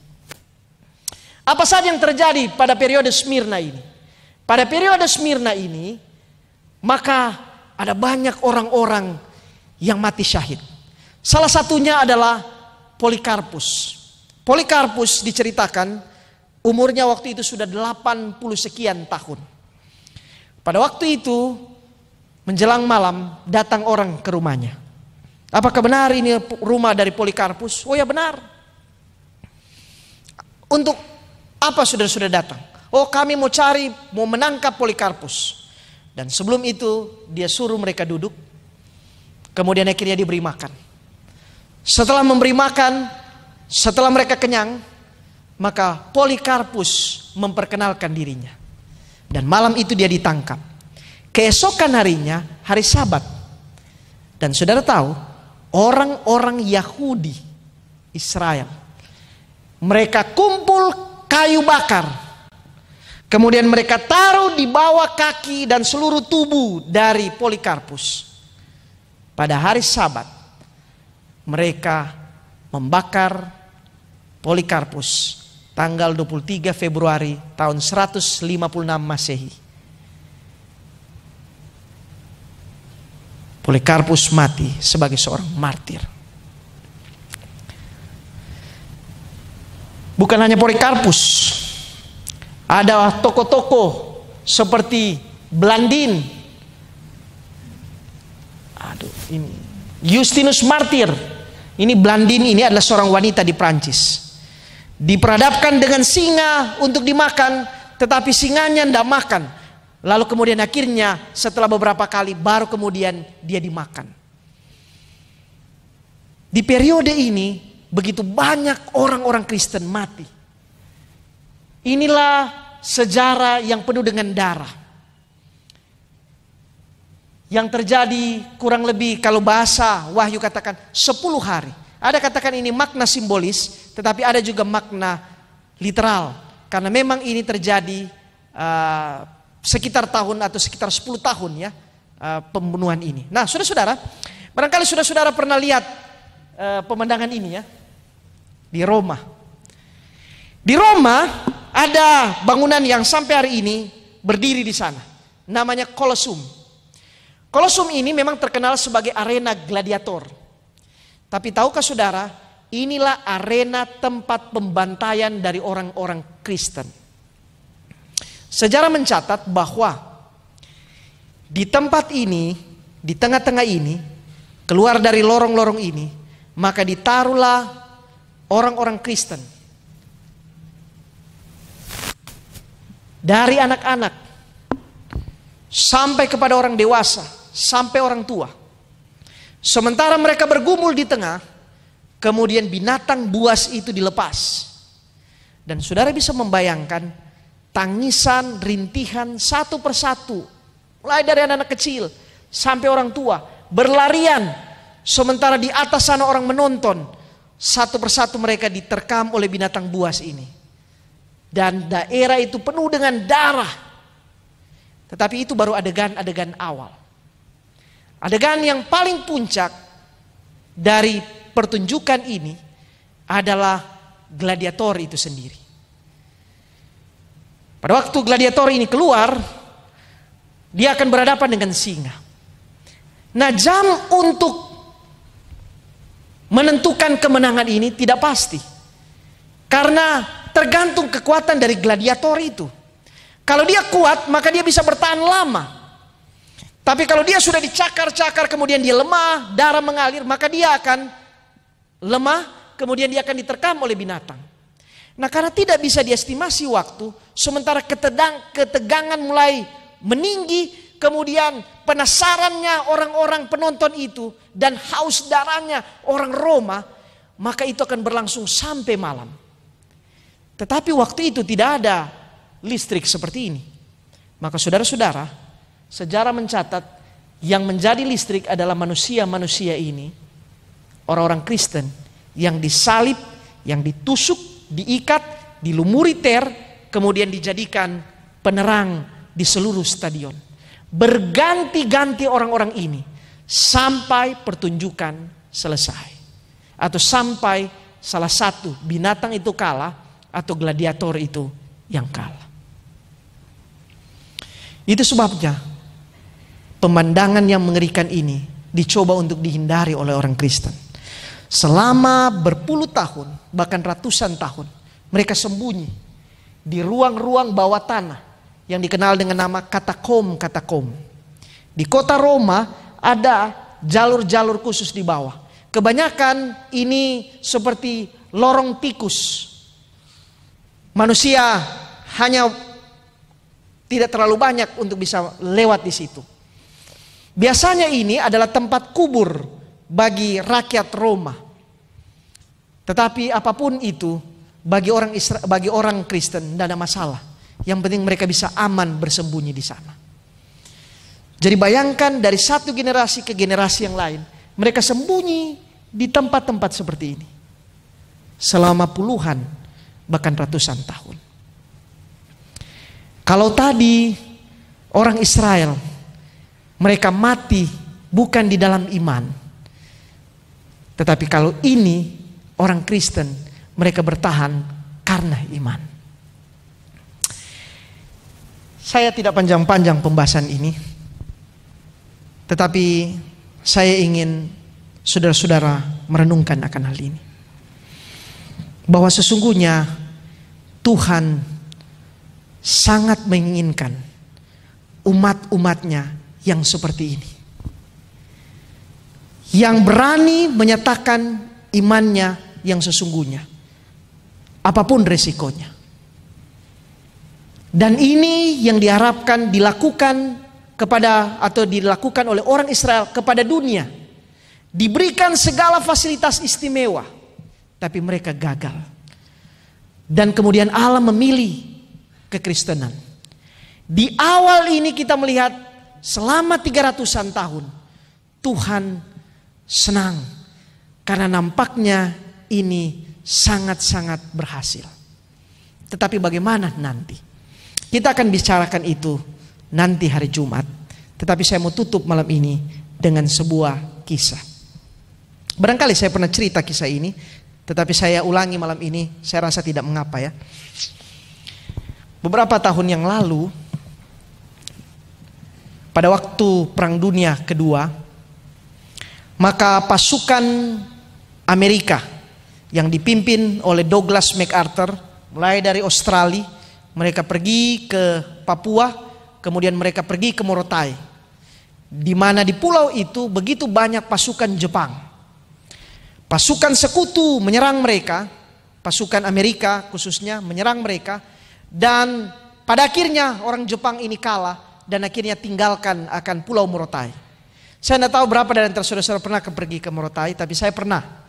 Apa saja yang terjadi pada periode Smyrna ini? Pada periode Smyrna ini, maka ada banyak orang-orang yang mati syahid. Salah satunya adalah Polikarpus. Polikarpus diceritakan umurnya waktu itu sudah 80 sekian tahun. Pada waktu itu menjelang malam datang orang ke rumahnya. Apakah benar ini rumah dari Polikarpus? Oh ya benar. Untuk apa sudah sudah datang? Oh kami mau cari, mau menangkap Polikarpus. Dan sebelum itu dia suruh mereka duduk. Kemudian akhirnya diberi makan. Setelah memberi makan, setelah mereka kenyang, maka Polikarpus memperkenalkan dirinya. Dan malam itu dia ditangkap. Keesokan harinya, hari Sabat. Dan saudara tahu, orang-orang Yahudi Israel, mereka kumpul kayu bakar. Kemudian mereka taruh di bawah kaki dan seluruh tubuh dari Polikarpus. Pada hari Sabat, mereka membakar Polikarpus tanggal 23 Februari tahun 156 Masehi. Polikarpus mati sebagai seorang martir. Bukan hanya Polikarpus, ada toko-toko seperti Blandin. Aduh, ini Justinus Martir ini Blandin ini adalah seorang wanita di Prancis. Diperadapkan dengan singa untuk dimakan, tetapi singanya tidak makan. Lalu kemudian akhirnya setelah beberapa kali baru kemudian dia dimakan. Di periode ini begitu banyak orang-orang Kristen mati. Inilah sejarah yang penuh dengan darah yang terjadi kurang lebih kalau bahasa wahyu katakan 10 hari. Ada katakan ini makna simbolis, tetapi ada juga makna literal. Karena memang ini terjadi uh, sekitar tahun atau sekitar 10 tahun ya uh, pembunuhan ini. Nah, saudara-saudara, barangkali saudara-saudara pernah lihat uh, pemandangan ini ya di Roma. Di Roma ada bangunan yang sampai hari ini berdiri di sana. Namanya Kolosum. Kolosum ini memang terkenal sebagai arena gladiator. Tapi tahukah saudara, inilah arena tempat pembantaian dari orang-orang Kristen. Sejarah mencatat bahwa di tempat ini, di tengah-tengah ini, keluar dari lorong-lorong ini, maka ditaruhlah orang-orang Kristen. Dari anak-anak sampai kepada orang dewasa sampai orang tua. Sementara mereka bergumul di tengah, kemudian binatang buas itu dilepas. Dan saudara bisa membayangkan tangisan, rintihan satu persatu. Mulai dari anak-anak kecil sampai orang tua. Berlarian. Sementara di atas sana orang menonton. Satu persatu mereka diterkam oleh binatang buas ini. Dan daerah itu penuh dengan darah. Tetapi itu baru adegan-adegan awal. Adegan yang paling puncak dari pertunjukan ini adalah gladiator itu sendiri. Pada waktu gladiator ini keluar, dia akan berhadapan dengan singa. Nah, jam untuk menentukan kemenangan ini tidak pasti. Karena tergantung kekuatan dari gladiator itu. Kalau dia kuat, maka dia bisa bertahan lama. Tapi kalau dia sudah dicakar-cakar kemudian dia lemah, darah mengalir, maka dia akan lemah, kemudian dia akan diterkam oleh binatang. Nah karena tidak bisa diestimasi waktu, sementara ketedang, ketegangan mulai meninggi, kemudian penasarannya orang-orang penonton itu, dan haus darahnya orang Roma, maka itu akan berlangsung sampai malam. Tetapi waktu itu tidak ada listrik seperti ini. Maka saudara-saudara, Sejarah mencatat yang menjadi listrik adalah manusia-manusia ini, orang-orang Kristen yang disalib, yang ditusuk, diikat, dilumuri ter, kemudian dijadikan penerang di seluruh stadion. Berganti-ganti orang-orang ini sampai pertunjukan selesai. Atau sampai salah satu binatang itu kalah atau gladiator itu yang kalah. Itu sebabnya pemandangan yang mengerikan ini dicoba untuk dihindari oleh orang Kristen. Selama berpuluh tahun, bahkan ratusan tahun, mereka sembunyi di ruang-ruang bawah tanah yang dikenal dengan nama katakom-katakom. Di kota Roma ada jalur-jalur khusus di bawah. Kebanyakan ini seperti lorong tikus. Manusia hanya tidak terlalu banyak untuk bisa lewat di situ. Biasanya ini adalah tempat kubur bagi rakyat Roma. Tetapi apapun itu, bagi orang Isra, bagi orang Kristen tidak ada masalah. Yang penting mereka bisa aman bersembunyi di sana. Jadi bayangkan dari satu generasi ke generasi yang lain, mereka sembunyi di tempat-tempat seperti ini. Selama puluhan, bahkan ratusan tahun. Kalau tadi orang Israel mereka mati bukan di dalam iman. Tetapi kalau ini orang Kristen, mereka bertahan karena iman. Saya tidak panjang-panjang pembahasan ini. Tetapi saya ingin saudara-saudara merenungkan akan hal ini. Bahwa sesungguhnya Tuhan sangat menginginkan umat-umatnya yang seperti ini. Yang berani menyatakan imannya yang sesungguhnya. Apapun resikonya. Dan ini yang diharapkan dilakukan kepada atau dilakukan oleh orang Israel kepada dunia. Diberikan segala fasilitas istimewa, tapi mereka gagal. Dan kemudian Allah memilih kekristenan. Di awal ini kita melihat selama 300-an tahun Tuhan senang karena nampaknya ini sangat-sangat berhasil. Tetapi bagaimana nanti? Kita akan bicarakan itu nanti hari Jumat. Tetapi saya mau tutup malam ini dengan sebuah kisah. Barangkali saya pernah cerita kisah ini, tetapi saya ulangi malam ini, saya rasa tidak mengapa ya. Beberapa tahun yang lalu, pada waktu Perang Dunia Kedua, maka pasukan Amerika yang dipimpin oleh Douglas MacArthur mulai dari Australia, mereka pergi ke Papua, kemudian mereka pergi ke Morotai. Di mana di pulau itu begitu banyak pasukan Jepang. Pasukan sekutu menyerang mereka, pasukan Amerika khususnya menyerang mereka dan pada akhirnya orang Jepang ini kalah dan akhirnya tinggalkan akan Pulau Morotai. Saya tidak tahu berapa dari antara saudara-saudara pernah pergi ke Morotai, tapi saya pernah.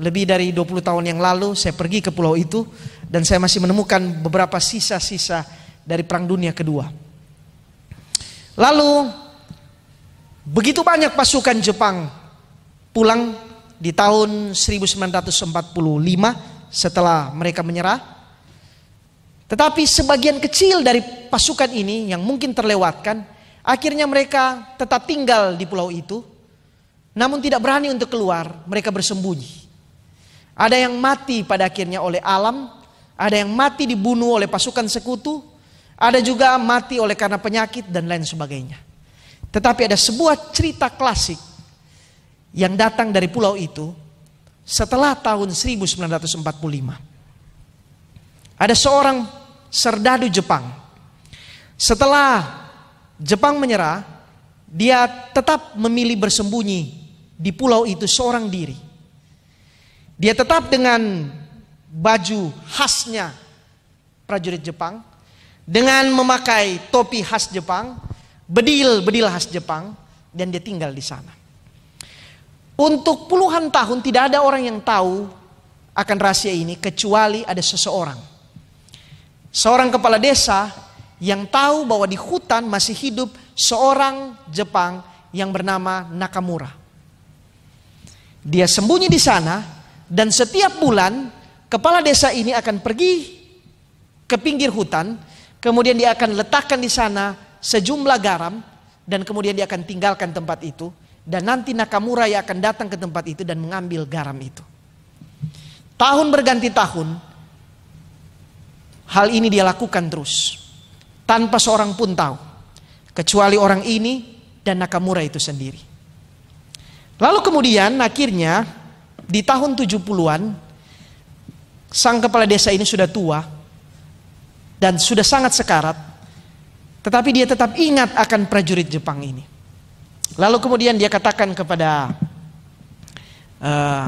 Lebih dari 20 tahun yang lalu saya pergi ke pulau itu dan saya masih menemukan beberapa sisa-sisa dari Perang Dunia Kedua. Lalu begitu banyak pasukan Jepang pulang di tahun 1945 setelah mereka menyerah tetapi sebagian kecil dari pasukan ini yang mungkin terlewatkan, akhirnya mereka tetap tinggal di pulau itu, namun tidak berani untuk keluar, mereka bersembunyi. Ada yang mati pada akhirnya oleh alam, ada yang mati dibunuh oleh pasukan sekutu, ada juga mati oleh karena penyakit dan lain sebagainya. Tetapi ada sebuah cerita klasik yang datang dari pulau itu setelah tahun 1945. Ada seorang serdadu Jepang. Setelah Jepang menyerah, dia tetap memilih bersembunyi di pulau itu seorang diri. Dia tetap dengan baju khasnya prajurit Jepang, dengan memakai topi khas Jepang, bedil-bedil khas Jepang, dan dia tinggal di sana. Untuk puluhan tahun tidak ada orang yang tahu akan rahasia ini kecuali ada seseorang Seorang kepala desa yang tahu bahwa di hutan masih hidup seorang Jepang yang bernama Nakamura. Dia sembunyi di sana dan setiap bulan kepala desa ini akan pergi ke pinggir hutan, kemudian dia akan letakkan di sana sejumlah garam dan kemudian dia akan tinggalkan tempat itu dan nanti Nakamura yang akan datang ke tempat itu dan mengambil garam itu. Tahun berganti tahun, Hal ini dia lakukan terus. Tanpa seorang pun tahu. Kecuali orang ini dan Nakamura itu sendiri. Lalu kemudian akhirnya di tahun 70-an sang kepala desa ini sudah tua dan sudah sangat sekarat tetapi dia tetap ingat akan prajurit Jepang ini. Lalu kemudian dia katakan kepada uh,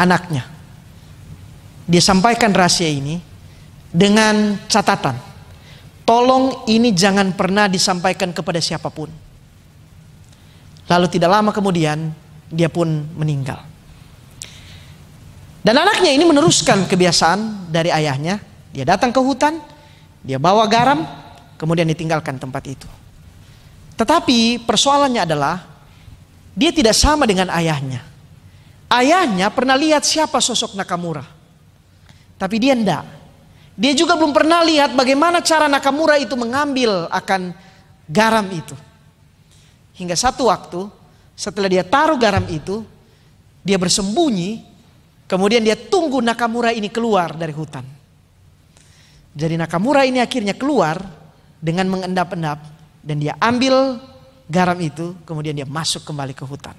anaknya, dia sampaikan rahasia ini dengan catatan. Tolong ini jangan pernah disampaikan kepada siapapun. Lalu tidak lama kemudian dia pun meninggal. Dan anaknya ini meneruskan kebiasaan dari ayahnya. Dia datang ke hutan, dia bawa garam, kemudian ditinggalkan tempat itu. Tetapi persoalannya adalah dia tidak sama dengan ayahnya. Ayahnya pernah lihat siapa sosok Nakamura. Tapi dia enggak. Dia juga belum pernah lihat bagaimana cara Nakamura itu mengambil akan garam itu. Hingga satu waktu setelah dia taruh garam itu, dia bersembunyi, kemudian dia tunggu Nakamura ini keluar dari hutan. Jadi Nakamura ini akhirnya keluar dengan mengendap-endap dan dia ambil garam itu, kemudian dia masuk kembali ke hutan.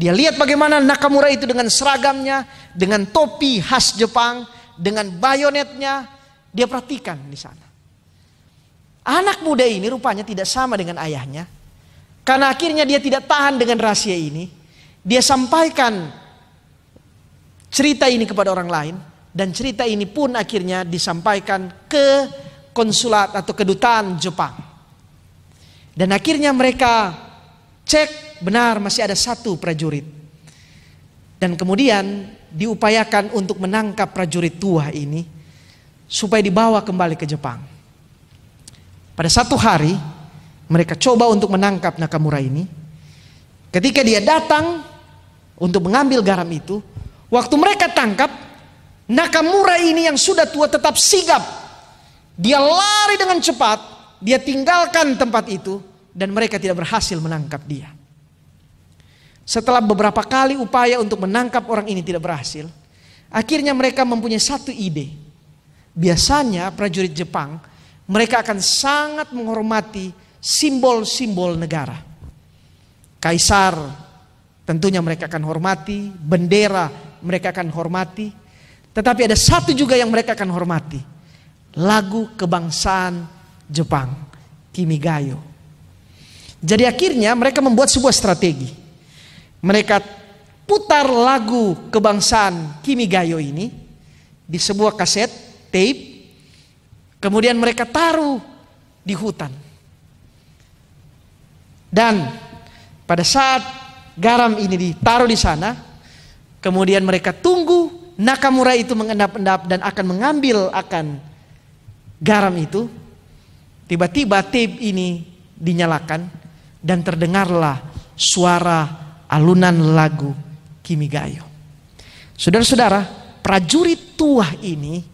Dia lihat bagaimana Nakamura itu dengan seragamnya, dengan topi khas Jepang, dengan bayonetnya, dia perhatikan di sana. Anak muda ini rupanya tidak sama dengan ayahnya. Karena akhirnya dia tidak tahan dengan rahasia ini. Dia sampaikan cerita ini kepada orang lain. Dan cerita ini pun akhirnya disampaikan ke konsulat atau kedutaan Jepang. Dan akhirnya mereka Cek, benar masih ada satu prajurit. Dan kemudian diupayakan untuk menangkap prajurit tua ini supaya dibawa kembali ke Jepang. Pada satu hari mereka coba untuk menangkap Nakamura ini. Ketika dia datang untuk mengambil garam itu, waktu mereka tangkap Nakamura ini yang sudah tua tetap sigap. Dia lari dengan cepat, dia tinggalkan tempat itu dan mereka tidak berhasil menangkap dia. Setelah beberapa kali upaya untuk menangkap orang ini tidak berhasil, akhirnya mereka mempunyai satu ide. Biasanya prajurit Jepang, mereka akan sangat menghormati simbol-simbol negara. Kaisar tentunya mereka akan hormati, bendera mereka akan hormati, tetapi ada satu juga yang mereka akan hormati. Lagu kebangsaan Jepang, Kimigayo. Jadi akhirnya mereka membuat sebuah strategi. Mereka putar lagu kebangsaan Kimigayo ini di sebuah kaset tape. Kemudian mereka taruh di hutan. Dan pada saat garam ini ditaruh di sana, kemudian mereka tunggu Nakamura itu mengendap-endap dan akan mengambil akan garam itu. Tiba-tiba tape ini dinyalakan dan terdengarlah suara alunan lagu Kimigayo. Saudara-saudara, prajurit tua ini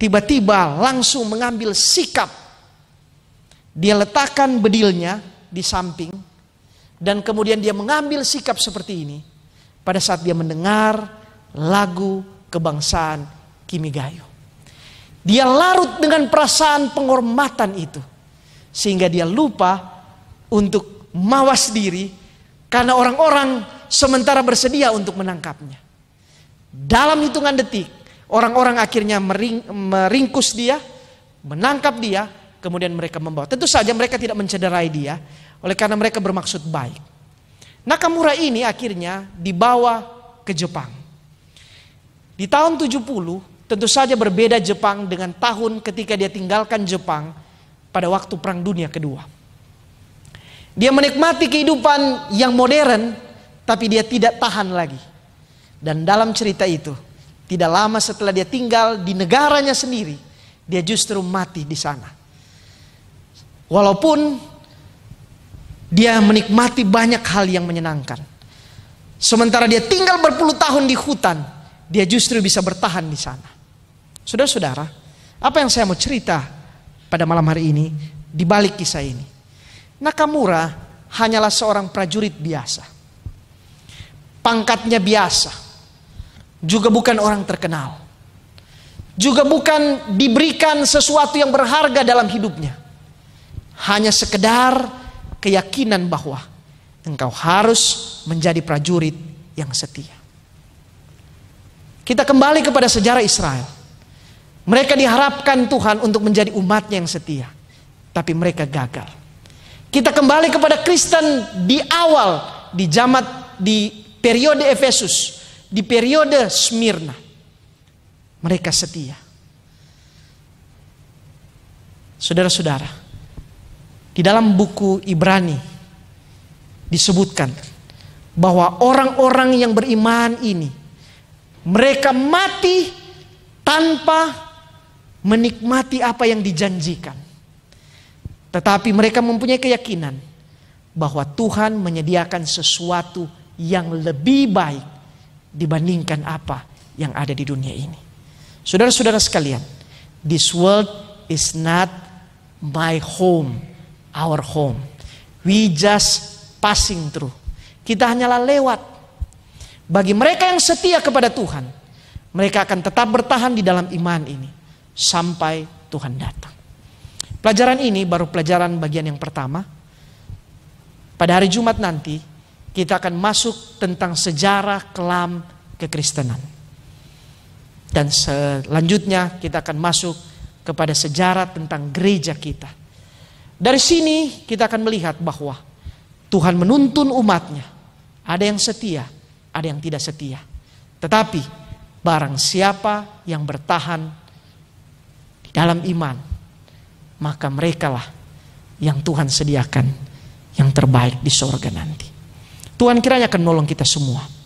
tiba-tiba langsung mengambil sikap. Dia letakkan bedilnya di samping dan kemudian dia mengambil sikap seperti ini pada saat dia mendengar lagu kebangsaan Kimigayo. Dia larut dengan perasaan penghormatan itu sehingga dia lupa untuk mawas diri karena orang-orang sementara bersedia untuk menangkapnya. Dalam hitungan detik, orang-orang akhirnya mering, meringkus dia, menangkap dia, kemudian mereka membawa. Tentu saja mereka tidak mencederai dia, oleh karena mereka bermaksud baik. Nakamura ini akhirnya dibawa ke Jepang. Di tahun 70, tentu saja berbeda Jepang dengan tahun ketika dia tinggalkan Jepang pada waktu Perang Dunia Kedua. Dia menikmati kehidupan yang modern, tapi dia tidak tahan lagi. Dan dalam cerita itu, tidak lama setelah dia tinggal di negaranya sendiri, dia justru mati di sana. Walaupun dia menikmati banyak hal yang menyenangkan. Sementara dia tinggal berpuluh tahun di hutan, dia justru bisa bertahan di sana. Saudara-saudara, apa yang saya mau cerita pada malam hari ini di balik kisah ini? Nakamura hanyalah seorang prajurit biasa. Pangkatnya biasa. Juga bukan orang terkenal. Juga bukan diberikan sesuatu yang berharga dalam hidupnya. Hanya sekedar keyakinan bahwa engkau harus menjadi prajurit yang setia. Kita kembali kepada sejarah Israel. Mereka diharapkan Tuhan untuk menjadi umatnya yang setia. Tapi mereka gagal kita kembali kepada Kristen di awal di jamat di periode Efesus, di periode Smyrna. Mereka setia. Saudara-saudara, di dalam buku Ibrani disebutkan bahwa orang-orang yang beriman ini mereka mati tanpa menikmati apa yang dijanjikan. Tetapi mereka mempunyai keyakinan bahwa Tuhan menyediakan sesuatu yang lebih baik dibandingkan apa yang ada di dunia ini. Saudara-saudara sekalian, this world is not my home, our home. We just passing through. Kita hanyalah lewat. Bagi mereka yang setia kepada Tuhan, mereka akan tetap bertahan di dalam iman ini sampai Tuhan datang. Pelajaran ini baru pelajaran bagian yang pertama. Pada hari Jumat nanti kita akan masuk tentang sejarah kelam kekristenan. Dan selanjutnya kita akan masuk kepada sejarah tentang gereja kita. Dari sini kita akan melihat bahwa Tuhan menuntun umatnya. Ada yang setia, ada yang tidak setia. Tetapi barang siapa yang bertahan di dalam iman, maka merekalah yang Tuhan sediakan yang terbaik di sorga nanti. Tuhan kiranya akan nolong kita semua.